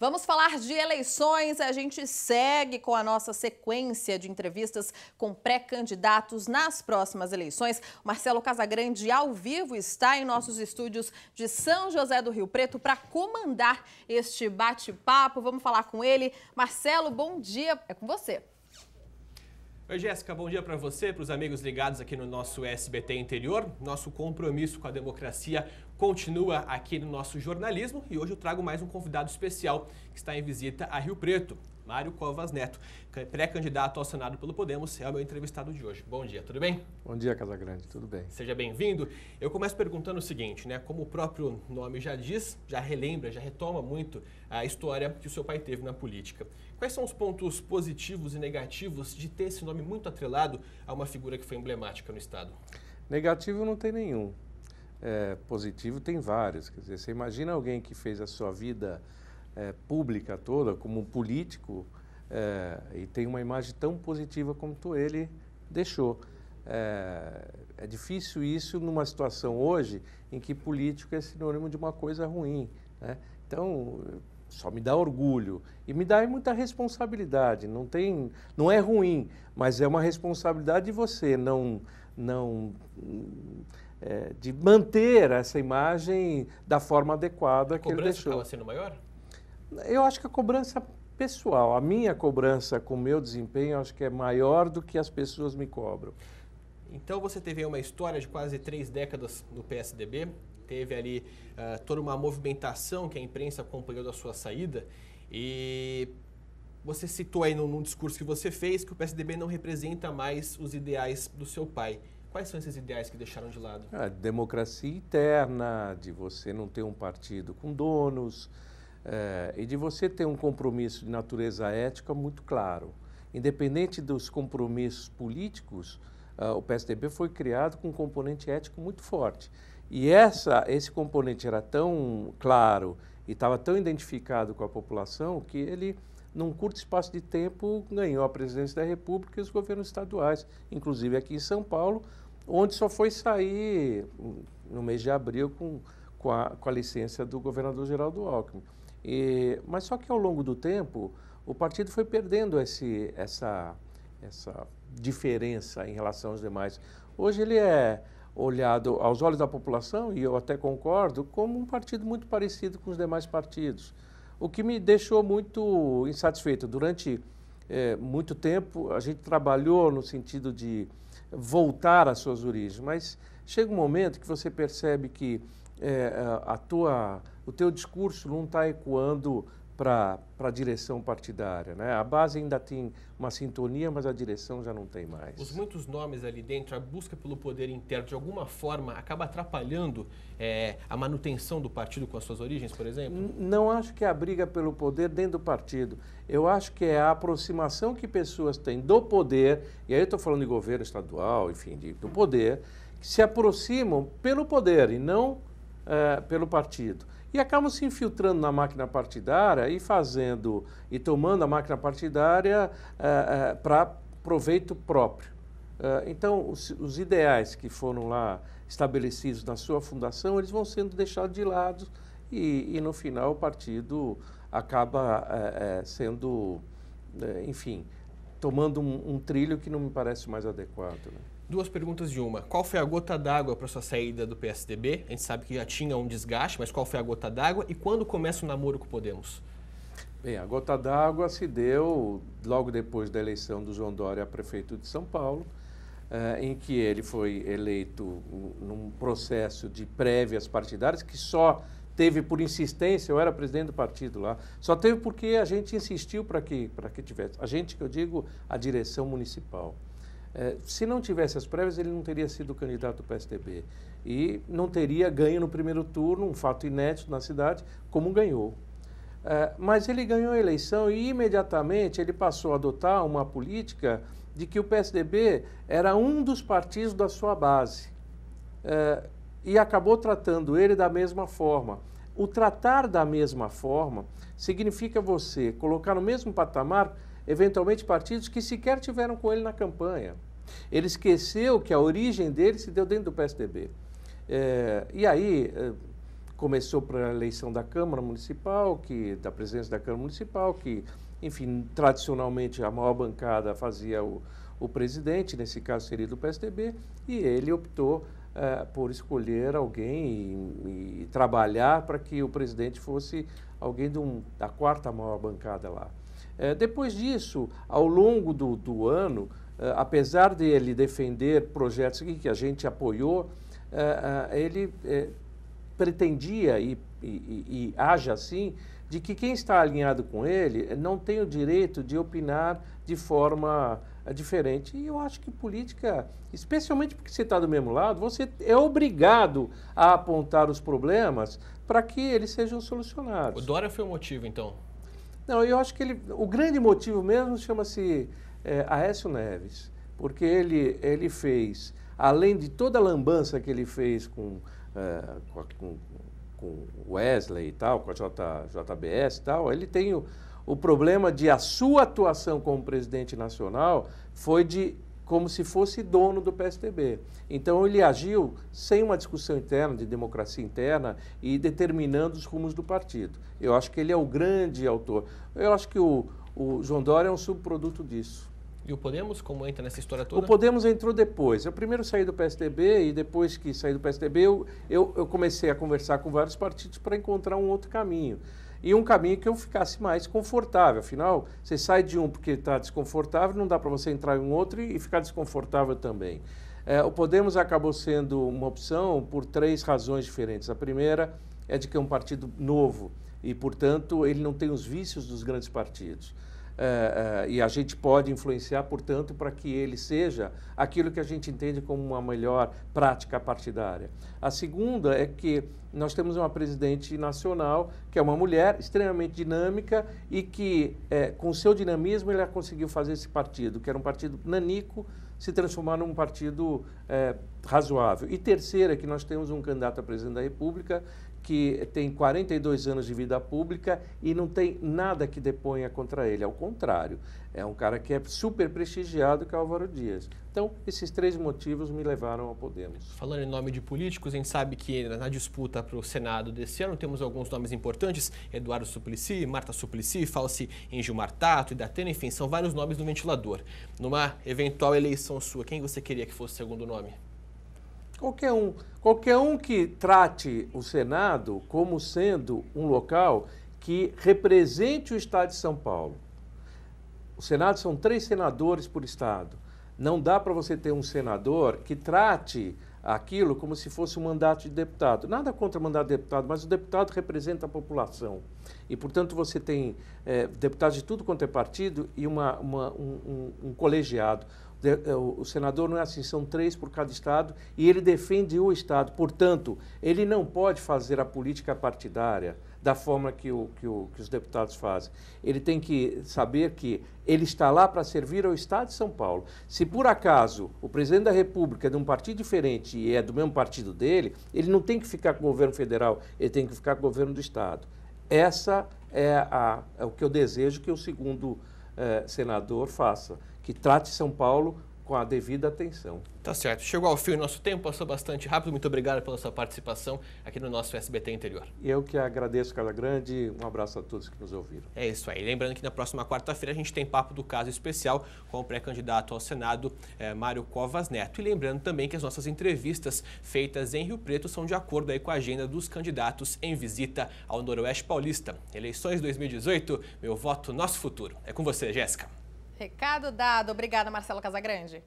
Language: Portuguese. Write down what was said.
Vamos falar de eleições. A gente segue com a nossa sequência de entrevistas com pré-candidatos nas próximas eleições. Marcelo Casagrande, ao vivo, está em nossos estúdios de São José do Rio Preto para comandar este bate-papo. Vamos falar com ele. Marcelo, bom dia. É com você. Oi, Jéssica, bom dia para você, para os amigos ligados aqui no nosso SBT Interior. Nosso compromisso com a democracia continua aqui no nosso jornalismo e hoje eu trago mais um convidado especial que está em visita a Rio Preto. Mário Covas Neto, é pré-candidato ao Senado pelo Podemos, é o meu entrevistado de hoje. Bom dia, tudo bem? Bom dia, Casagrande, tudo bem. Seja bem-vindo. Eu começo perguntando o seguinte, né? Como o próprio nome já diz, já relembra, já retoma muito a história que o seu pai teve na política. Quais são os pontos positivos e negativos de ter esse nome muito atrelado a uma figura que foi emblemática no Estado? Negativo não tem nenhum é, positivo tem vários. Quer dizer, você imagina alguém que fez a sua vida é, pública toda como um político é, e tem uma imagem tão positiva quanto ele deixou. É, é, difícil isso numa situação hoje em que político é sinônimo de uma coisa ruim. Né? Então, só me dá orgulho e me dá muita responsabilidade. Não tem, não é ruim, mas é uma responsabilidade de você não não é, de manter essa imagem da forma adequada a que ele deixou. A sendo maior? Eu acho que a cobrança pessoal, a minha cobrança com o meu desempenho, acho que é maior do que as pessoas me cobram. Então você teve uma história de quase três décadas no PSDB, teve ali uh, toda uma movimentação que a imprensa acompanhou da sua saída e você citou aí num, num discurso que você fez que o PSDB não representa mais os ideais do seu pai. Quais são esses ideais que deixaram de lado? A é, democracia interna, de você não ter um partido com donos é, e de você ter um compromisso de natureza ética muito claro. Independente dos compromissos políticos, uh, o PSDB foi criado com um componente ético muito forte. E essa, esse componente era tão claro e estava tão identificado com a população que ele num curto espaço de tempo, ganhou a presidência da República e os governos estaduais, inclusive aqui em São Paulo, onde só foi sair no mês de abril com, com, a, com a licença do governador Geraldo Alckmin. E, mas só que ao longo do tempo, o partido foi perdendo esse, essa, essa diferença em relação aos demais. Hoje ele é olhado aos olhos da população, e eu até concordo, como um partido muito parecido com os demais partidos. O que me deixou muito insatisfeito. Durante é, muito tempo a gente trabalhou no sentido de voltar às suas origens, mas chega um momento que você percebe que é, a tua, o teu discurso não está ecoando para a direção partidária. Né? A base ainda tem uma sintonia, mas a direção já não tem mais. Os muitos nomes ali dentro, a busca pelo poder interno, de alguma forma, acaba atrapalhando é, a manutenção do partido com as suas origens, por exemplo? Não acho que é a briga pelo poder dentro do partido. Eu acho que é a aproximação que pessoas têm do poder, e aí eu estou falando de governo estadual, enfim, de, do poder, que se aproximam pelo poder e não é, pelo partido e acabam se infiltrando na máquina partidária e fazendo e tomando a máquina partidária eh, eh, para proveito próprio. Eh, então, os, os, ideais que foram lá estabelecidos na sua fundação, eles vão sendo deixados de lado e, e no final, o partido acaba sendo, enfim, tomando um, um, trilho que não me parece mais adequado. Né? Duas perguntas de uma. Qual foi a gota d'água para sua saída do PSDB? A gente sabe que já tinha um desgaste, mas qual foi a gota d'água e quando começa o namoro com o Podemos? Bem, a gota d'água se deu logo depois da eleição do João Dória a prefeito de São Paulo, eh, em que ele foi eleito num processo de prévias partidárias que só teve por insistência, eu era presidente do partido lá, só teve porque a gente insistiu para que, que tivesse. A gente, que eu digo, a direção municipal. É, se não tivesse as prévias, ele não teria sido candidato do PSDB. E não teria ganho no primeiro turno, um fato inédito na cidade, como ganhou. É, mas ele ganhou a eleição e imediatamente ele passou a adotar uma política de que o PSDB era um dos partidos da sua base. É, e acabou tratando ele da mesma forma. O tratar da mesma forma significa você colocar no mesmo patamar, eventualmente, partidos que sequer tiveram com ele na campanha. Ele esqueceu que a origem dele se deu dentro do PSDB. É, e aí é, começou para a eleição da Câmara Municipal, que da presidência da Câmara Municipal, que, enfim, tradicionalmente a maior bancada fazia o, o presidente, nesse caso seria do PSDB, e ele optou é, por escolher alguém e, e trabalhar para que o presidente fosse alguém um, da quarta maior bancada lá. É, depois disso, ao longo do, do ano, eh, apesar de ele defender projetos que a gente apoiou, eh, eh, ele pretendia e, e, e, haja assim de que quem está alinhado com ele não tem o direito de opinar de forma diferente. E eu acho que política, especialmente porque você está do mesmo lado, você é obrigado a apontar os problemas para que eles sejam solucionados. O Dória foi o motivo, então? Não, eu acho que ele, o grande motivo mesmo chama-se é, Aécio Neves, porque ele, ele fez, além de toda a lambança que ele fez com, é, com, com Wesley e tal, com a J, JBS e tal, ele tem o, o problema de a sua atuação como presidente nacional foi de como se fosse dono do PSTB. Então ele agiu sem uma discussão interna, de democracia interna e determinando os rumos do partido. Eu acho que ele é o grande autor. Eu acho que o, o João Dória é um subproduto disso. E o Podemos, como entra nessa história toda? O Podemos entrou depois. Eu primeiro saí do PSDB e depois que saí do PSDB, eu, eu, eu comecei a conversar com vários partidos para encontrar um outro caminho. E um caminho que eu ficasse mais confortável. Afinal, você sai de um porque está desconfortável, não dá para você entrar em um outro e, e ficar desconfortável também. É, o Podemos acabou sendo uma opção por três razões diferentes. A primeira é de que é um partido novo e, portanto, ele não tem os vícios dos grandes partidos. É, é, e a gente pode influenciar, portanto, para que ele seja aquilo que a gente entende como uma melhor prática partidária. A segunda é que nós temos uma presidente nacional que é uma mulher extremamente dinâmica e que, é, com seu dinamismo, ela conseguiu fazer esse partido, que era um partido nanico, se transformar num partido é, razoável. E terceira, que nós temos um candidato a presidente da República que tem 42 anos de vida pública e não tem nada que deponha contra ele. Ao contrário, é um cara que é super prestigiado, que é Álvaro Dias. Então, esses três motivos me levaram ao Podemos. Falando em nome de políticos, a gente sabe que na disputa para o Senado desse ano temos alguns nomes importantes: Eduardo Suplicy, Marta Suplicy, Falci em Gilmar Tato, Datena, enfim, são vários nomes no ventilador. Numa eventual eleição sua, quem você queria que fosse o segundo nome? Qualquer um. Qualquer um que trate o Senado como sendo um local que represente o Estado de São Paulo. O Senado são três senadores por Estado. Não dá para você ter um senador que trate aquilo como se fosse um mandato de deputado. Nada contra o mandato de deputado, mas o deputado representa a população. E, portanto, você tem é, deputados de tudo quanto é partido e uma, uma um, um, um colegiado. É, o senador não é assim, são três por cada estado e ele defende o estado. Portanto, ele não pode fazer a política partidária da forma que, o, que, o, que os deputados fazem. Ele tem que saber que ele está lá para servir ao Estado de São Paulo. Se por acaso o presidente da República é de um partido diferente e é do mesmo partido dele, ele não tem que ficar com o governo federal, ele tem que ficar com o governo do Estado. Essa é, a, é o que eu desejo que o segundo eh, senador faça, que trate São Paulo com a devida atenção. Tá certo. Chegou ao fim o nosso tempo, passou bastante rápido. Muito obrigado pela sua participação aqui no nosso SBT Interior. Eu que agradeço, Carla Grande. Um abraço a todos que nos ouviram. É isso aí. Lembrando que na próxima quarta-feira a gente tem papo do caso especial com o pré-candidato ao Senado, eh, Mário Covas Neto. E lembrando também que as nossas entrevistas feitas em Rio Preto são de acordo aí com a agenda dos candidatos em visita ao Noroeste Paulista. Eleições 2018, meu voto, nosso futuro. É com você, Jéssica. Recado dado. Obrigada, Marcelo Casagrande.